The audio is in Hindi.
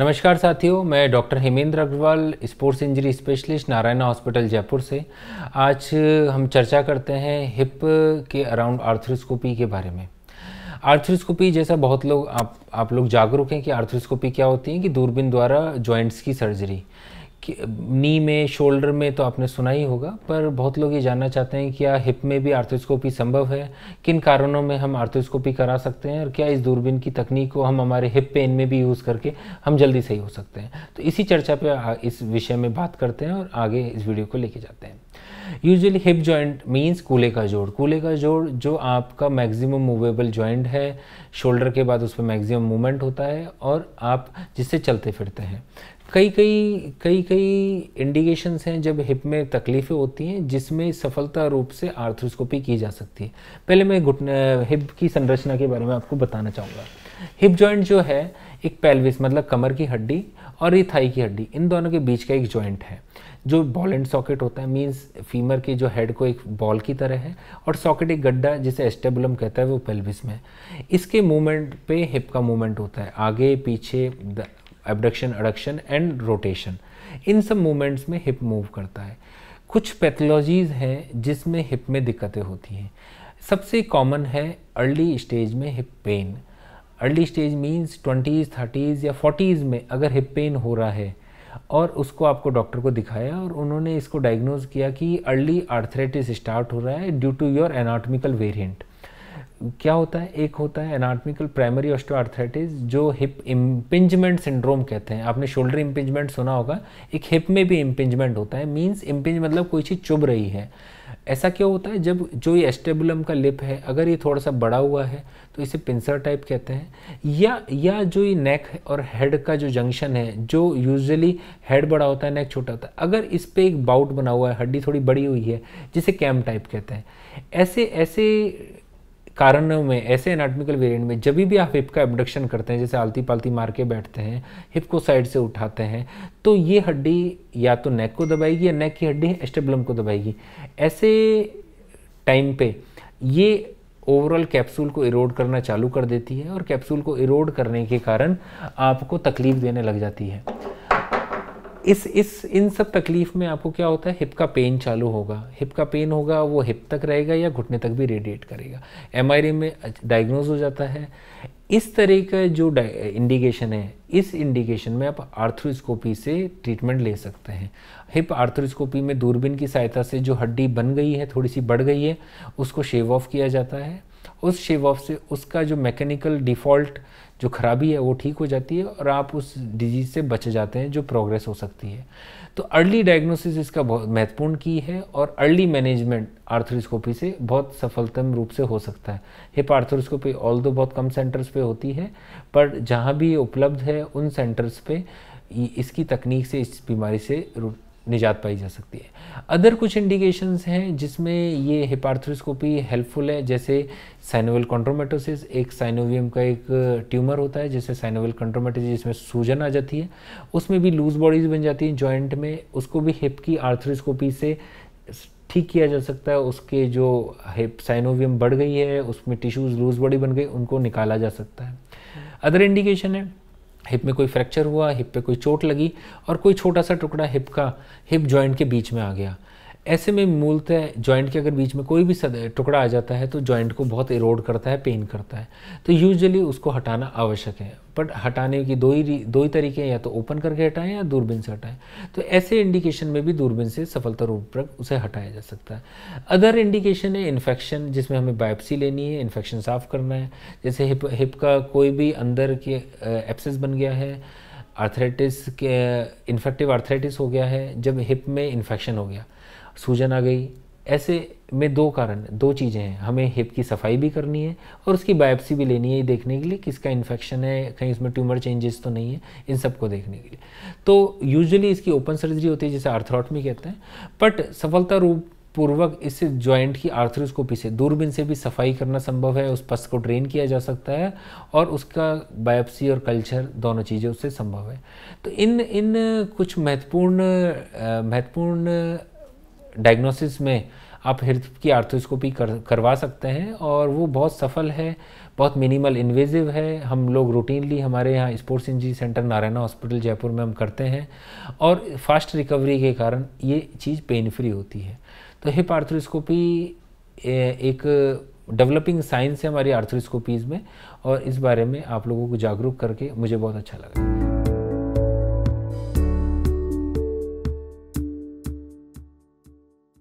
नमस्कार साथियों मैं doctor Hemendra Agarwal sports injury specialist Narayana hospital Jaipur से आज हम चर्चा करते हैं हिप के अराउंड आर्थरोस्कोपी के बारे में आर्थरोस्कोपी जैसा बहुत लोग आप आप लोग जागरूक हैं कि आर्थरोस्कोपी क्या होती है कि दूरबीन द्वारा जॉइंट्स की सर्जरी नी में शोल्डर में तो आपने सुना ही होगा पर बहुत लोग ये जानना चाहते हैं क्या हिप में भी आर्थोस्कोपी संभव है किन कारणों में हम आर्थोस्कोपी करा सकते हैं और क्या इस दूरबीन की तकनीक को हम हमारे हिप पेन में भी यूज़ करके हम जल्दी सही हो सकते हैं तो इसी चर्चा पे इस विषय में बात करते हैं और आगे इस वीडियो को लेके जाते हैं यूजली हिप जॉइंट मीन्स कूले का जोड़ कूले का जोड़ जो आपका मैक्सिमम मूवेबल जॉइंट है शोल्डर के बाद उस पर मैक्सिमम मूवमेंट होता है और आप जिससे चलते फिरते हैं कई कई कई कई इंडिकेशंस हैं जब हिप में तकलीफ़ें होती हैं जिसमें सफलता रूप से आर्थ्रोस्कोपी की जा सकती है पहले मैं घुटने हिप की संरचना के बारे में आपको बताना चाहूँगा हिप जॉइंट जो है एक पेल्विस मतलब कमर की हड्डी और ये थाई की हड्डी इन दोनों के बीच का एक जॉइंट है जो बॉल एंड सॉकेट होता है मींस फीमर के जो हेड को एक बॉल की तरह है और सॉकेट एक गड्ढा जिसे एस्टेबुलम कहता है वो पेल्विस में इसके मूवमेंट पे हिप का मूवमेंट होता है आगे पीछे एबडक्शन अडक्शन एंड रोटेशन इन सब मूवमेंट्स में हिप मूव करता है कुछ पैथोलॉजीज़ हैं जिसमें हिप में दिक्कतें होती हैं सबसे कॉमन है अर्ली स्टेज में hip pain early stage means twenties thirties या फोर्टीज़ में अगर हिप पेन हो रहा है और उसको आपको डॉक्टर को दिखाया और उन्होंने इसको डायग्नोज किया कि अर्ली आर्थराइटिस स्टार्ट हो रहा है due to your anatomical variant क्या होता है एक होता है एनाटमिकल प्राइमरी ऑस्टोआर्थराइटिस जो हिप इम्पिंजमेंट सिंड्रोम कहते हैं आपने शोल्डर इम्पिंजमेंट सुना होगा एक हिप में भी इम्पिंजमेंट होता है मींस इम्पिंज मतलब कोई चीज़ चुभ रही है ऐसा क्यों होता है जब जो ये एस्टेबुलम का लिप है अगर ये थोड़ा सा बड़ा हुआ है तो इसे पिंसर टाइप कहते हैं या या जो ये नेक और हेड का जो जंक्शन है जो यूजुअली हेड बड़ा होता है नेक छोटा होता है अगर इस पर एक बाउट बना हुआ है हड्डी थोड़ी बड़ी हुई है जिसे कैम टाइप कहते हैं ऐसे ऐसे कारणों में ऐसे एनाटमिकल वेरिएंट में जब भी आप हिप का एबडक्शन करते हैं जैसे आलती पालती मार के बैठते हैं हिप को साइड से उठाते हैं तो ये हड्डी या तो नेक को दबाएगी या नेक की हड्डी एस्टेबलम को दबाएगी ऐसे टाइम पे ये ओवरऑल कैप्सूल को इरोड करना चालू कर देती है और कैप्सूल को इरोड करने के कारण आपको तकलीफ देने लग जाती है इस इस इन सब तकलीफ में आपको क्या होता है हिप का पेन चालू होगा हिप का पेन होगा वो हिप तक रहेगा या घुटने तक भी रेडिएट करेगा एम में डायग्नोज हो जाता है इस तरह का जो इंडिकेशन है इस इंडिकेशन में आप आर्थ्रोस्कोपी से ट्रीटमेंट ले सकते हैं हिप आर्थ्रोस्कोपी में दूरबीन की सहायता से जो हड्डी बन गई है थोड़ी सी बढ़ गई है उसको शेव ऑफ किया जाता है उस शेव ऑफ से उसका जो मैकेनिकल डिफ़ॉल्ट जो खराबी है वो ठीक हो जाती है और आप उस डिजीज़ से बच जाते हैं जो प्रोग्रेस हो सकती है तो अर्ली डायग्नोसिस इसका बहुत महत्वपूर्ण की है और अर्ली मैनेजमेंट आर्थरोस्कोपी से बहुत सफलतम रूप से हो सकता है हिप आर्थरोस्कोपी ऑल दो बहुत कम सेंटर्स पे होती है पर जहाँ भी उपलब्ध है उन सेंटर्स पे इसकी तकनीक से इस बीमारी से निजात पाई जा सकती है अदर कुछ इंडिकेशंस हैं जिसमें ये हिपार्थ्रोस्कोपी हेल्पफुल है जैसे साइनोवल कॉन्ट्रोमेटोसिस एक साइनोवियम का एक ट्यूमर होता है जैसे साइनोवल कॉन्ट्रोमेटोसिस जिसमें सूजन आ जाती है उसमें भी लूज बॉडीज बन जाती हैं जॉइंट में उसको भी हिप की आर्थ्रोस्कोपी से ठीक किया जा सकता है उसके जो हिप साइनोवियम बढ़ गई है उसमें टिश्यूज़ लूज बॉडी बन गई उनको निकाला जा सकता है अदर इंडिकेशन है हिप में कोई फ्रैक्चर हुआ हिप पे कोई चोट लगी और कोई छोटा सा टुकड़ा हिप का हिप जॉइंट के बीच में आ गया ऐसे में मूलतः जॉइंट के अगर बीच में कोई भी टुकड़ा आ जाता है तो जॉइंट को बहुत इरोड करता है पेन करता है तो यूजुअली उसको हटाना आवश्यक है बट हटाने की दो ही दो ही तरीके हैं या तो ओपन करके हटाएं या दूरबीन से हटाएं तो ऐसे इंडिकेशन में भी दूरबीन से सफलता रूपक उसे हटाया जा सकता है अदर इंडिकेशन है इन्फेक्शन जिसमें हमें बायोप्सी लेनी है इन्फेक्शन साफ़ करना है जैसे हिप हिप का कोई भी अंदर के एप्सेस बन गया है आर्थराइटिस के इन्फेक्टिव आर्थराइटिस हो गया है जब हिप में इन्फेक्शन हो गया सूजन आ गई ऐसे में दो कारण दो चीज़ें हैं हमें हिप की सफाई भी करनी है और उसकी बायोप्सी भी लेनी है देखने के लिए किसका इन्फेक्शन है कहीं उसमें ट्यूमर चेंजेस तो नहीं है इन सबको देखने के लिए तो यूजुअली इसकी ओपन सर्जरी होती है जिसे आर्थरॉटमी कहते हैं बट सफलता रूप पूर्वक इस जॉइंट की आर्थरोस्कोपी से दूरबीन से भी सफाई करना संभव है उस पस को ड्रेन किया जा सकता है और उसका बायोप्सी और कल्चर दोनों चीज़ें उससे संभव है तो इन इन कुछ महत्वपूर्ण महत्वपूर्ण डायग्नोसिस में आप हृदय की आर्थोस्कोपी कर करवा सकते हैं और वो बहुत सफल है बहुत मिनिमल इन्वेजिव है हम लोग रूटीनली हमारे यहाँ sports injury centre Narayana hospital Jaipur में हम करते हैं और फास्ट रिकवरी के कारण ये चीज़ पेन फ्री होती है तो हिप आर्थोस्कोपी एक डेवलपिंग साइंस है हमारी आर्थोस्कोपीज़ में और इस बारे में आप लोगों को जागरूक करके मुझे बहुत अच्छा लगा